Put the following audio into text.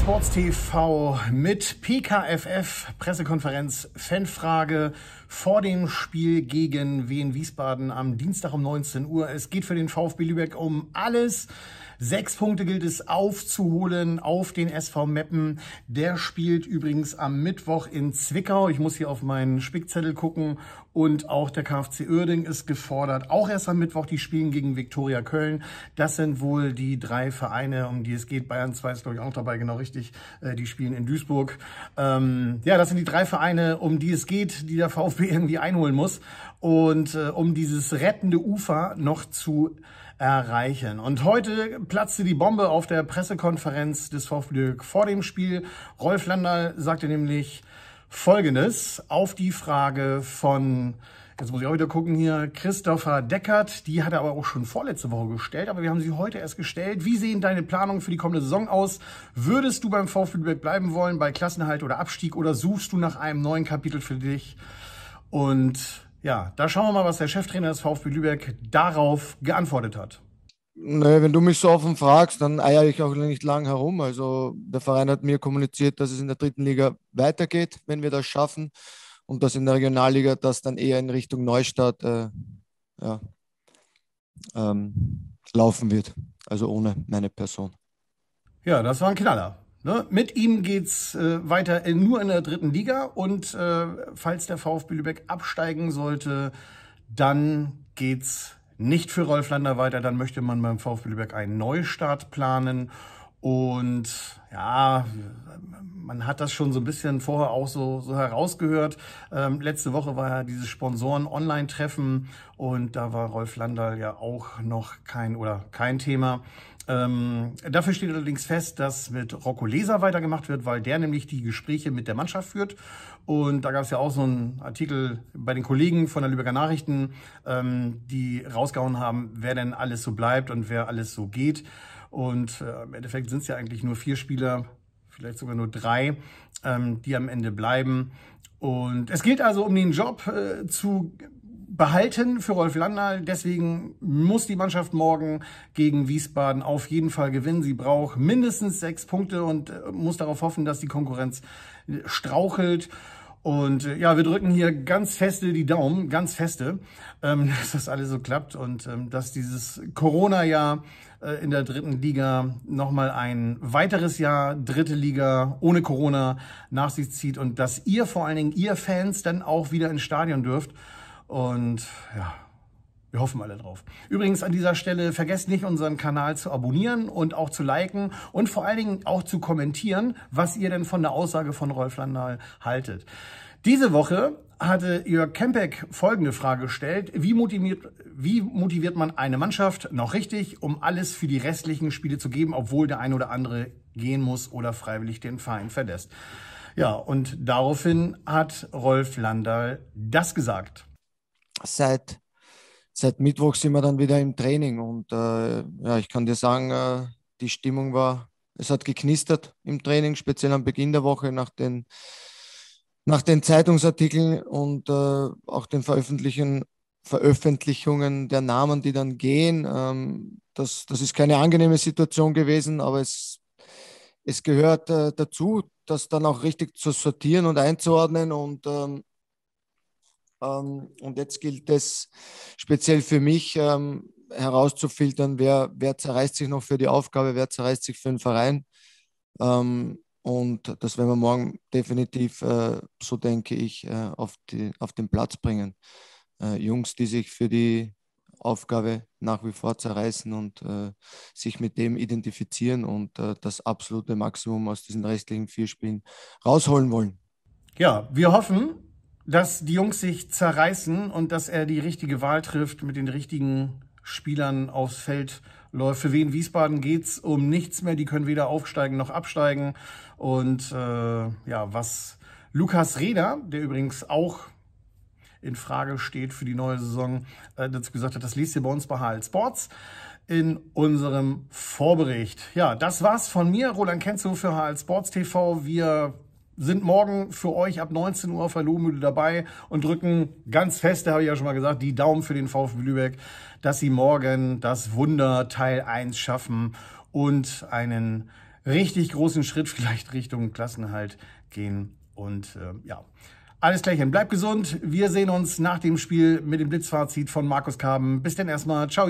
Sports TV mit PKFF, Pressekonferenz, Fanfrage vor dem Spiel gegen Wien Wiesbaden am Dienstag um 19 Uhr. Es geht für den VfB Lübeck um alles. Sechs Punkte gilt es aufzuholen auf den SV Meppen. Der spielt übrigens am Mittwoch in Zwickau. Ich muss hier auf meinen Spickzettel gucken. Und auch der KfC Uerding ist gefordert. Auch erst am Mittwoch. Die spielen gegen Viktoria Köln. Das sind wohl die drei Vereine, um die es geht. Bayern 2 ist, glaube ich, auch noch dabei. Genau richtig. Äh, die spielen in Duisburg. Ähm, ja, das sind die drei Vereine, um die es geht, die der VfB Beispiel irgendwie einholen muss und äh, um dieses rettende Ufer noch zu erreichen. Und heute platzte die Bombe auf der Pressekonferenz des VfB vor dem Spiel. Rolf Landal sagte nämlich Folgendes auf die Frage von Jetzt muss ich auch wieder gucken hier. Christopher Deckert, die hat er aber auch schon vorletzte Woche gestellt, aber wir haben sie heute erst gestellt. Wie sehen deine Planungen für die kommende Saison aus? Würdest du beim VfB bleiben wollen, bei Klassenhalt oder Abstieg oder suchst du nach einem neuen Kapitel für dich? Und ja, da schauen wir mal, was der Cheftrainer des VfB Lübeck darauf geantwortet hat. Naja, wenn du mich so offen fragst, dann eier ich auch nicht lang herum. Also der Verein hat mir kommuniziert, dass es in der dritten Liga weitergeht, wenn wir das schaffen. Und dass in der Regionalliga das dann eher in Richtung Neustadt äh, ja, ähm, laufen wird. Also ohne meine Person. Ja, das war ein Knaller. Ne? Mit ihm geht's äh, weiter in, nur in der dritten Liga und äh, falls der VfB Lübeck absteigen sollte, dann geht's nicht für Rolf Lander weiter. Dann möchte man beim VfB Lübeck einen Neustart planen und ja, man hat das schon so ein bisschen vorher auch so, so herausgehört. Ähm, letzte Woche war ja dieses Sponsoren-Online-Treffen und da war Rolf Landal ja auch noch kein oder kein Thema. Ähm, dafür steht allerdings fest, dass mit Rocco Leser weitergemacht wird, weil der nämlich die Gespräche mit der Mannschaft führt. Und da gab es ja auch so einen Artikel bei den Kollegen von der Lübecker Nachrichten, ähm, die rausgehauen haben, wer denn alles so bleibt und wer alles so geht. Und äh, im Endeffekt sind es ja eigentlich nur vier Spieler, vielleicht sogar nur drei, ähm, die am Ende bleiben. Und es geht also um den Job äh, zu behalten für Rolf Landahl. Deswegen muss die Mannschaft morgen gegen Wiesbaden auf jeden Fall gewinnen. Sie braucht mindestens sechs Punkte und äh, muss darauf hoffen, dass die Konkurrenz äh, strauchelt. Und äh, ja, wir drücken hier ganz feste die Daumen, ganz feste, ähm, dass das alles so klappt und ähm, dass dieses Corona-Jahr äh, in der dritten Liga nochmal ein weiteres Jahr, dritte Liga ohne Corona nach sich zieht und dass ihr vor allen Dingen, ihr Fans, dann auch wieder ins Stadion dürft. Und ja, wir hoffen alle drauf. Übrigens an dieser Stelle vergesst nicht, unseren Kanal zu abonnieren und auch zu liken und vor allen Dingen auch zu kommentieren, was ihr denn von der Aussage von Rolf Landahl haltet. Diese Woche hatte Jörg Kempek folgende Frage gestellt. Wie motiviert, wie motiviert man eine Mannschaft noch richtig, um alles für die restlichen Spiele zu geben, obwohl der eine oder andere gehen muss oder freiwillig den Verein verlässt? Ja, und daraufhin hat Rolf Landahl das gesagt. Seit seit Mittwoch sind wir dann wieder im Training und äh, ja, ich kann dir sagen, äh, die Stimmung war, es hat geknistert im Training, speziell am Beginn der Woche nach den, nach den Zeitungsartikeln und äh, auch den Veröffentlichen, Veröffentlichungen der Namen, die dann gehen. Ähm, das, das ist keine angenehme Situation gewesen, aber es, es gehört äh, dazu, das dann auch richtig zu sortieren und einzuordnen und ähm, ähm, und jetzt gilt es speziell für mich ähm, herauszufiltern, wer, wer zerreißt sich noch für die Aufgabe, wer zerreißt sich für den Verein. Ähm, und das werden wir morgen definitiv, äh, so denke ich, äh, auf, die, auf den Platz bringen. Äh, Jungs, die sich für die Aufgabe nach wie vor zerreißen und äh, sich mit dem identifizieren und äh, das absolute Maximum aus diesen restlichen vier Spielen rausholen wollen. Ja, wir hoffen, dass die Jungs sich zerreißen und dass er die richtige Wahl trifft mit den richtigen Spielern aufs Feld läuft. Für wen Wiesbaden geht's um nichts mehr. Die können weder aufsteigen noch absteigen. Und äh, ja, was Lukas Reda, der übrigens auch in Frage steht für die neue Saison, äh, dazu gesagt hat, das liest ihr bei uns bei HL Sports in unserem Vorbericht. Ja, das war's von mir, Roland Kenzo für HL Sports TV. Wir sind morgen für euch ab 19 Uhr auf der Lohmühle dabei und drücken ganz fest, da habe ich ja schon mal gesagt, die Daumen für den VfB Lübeck, dass sie morgen das Wunder Teil 1 schaffen und einen richtig großen Schritt vielleicht Richtung Klassenhalt gehen. Und äh, ja, alles gleich hin. Bleibt gesund. Wir sehen uns nach dem Spiel mit dem Blitzfazit von Markus Kaben. Bis denn erstmal. Ciao.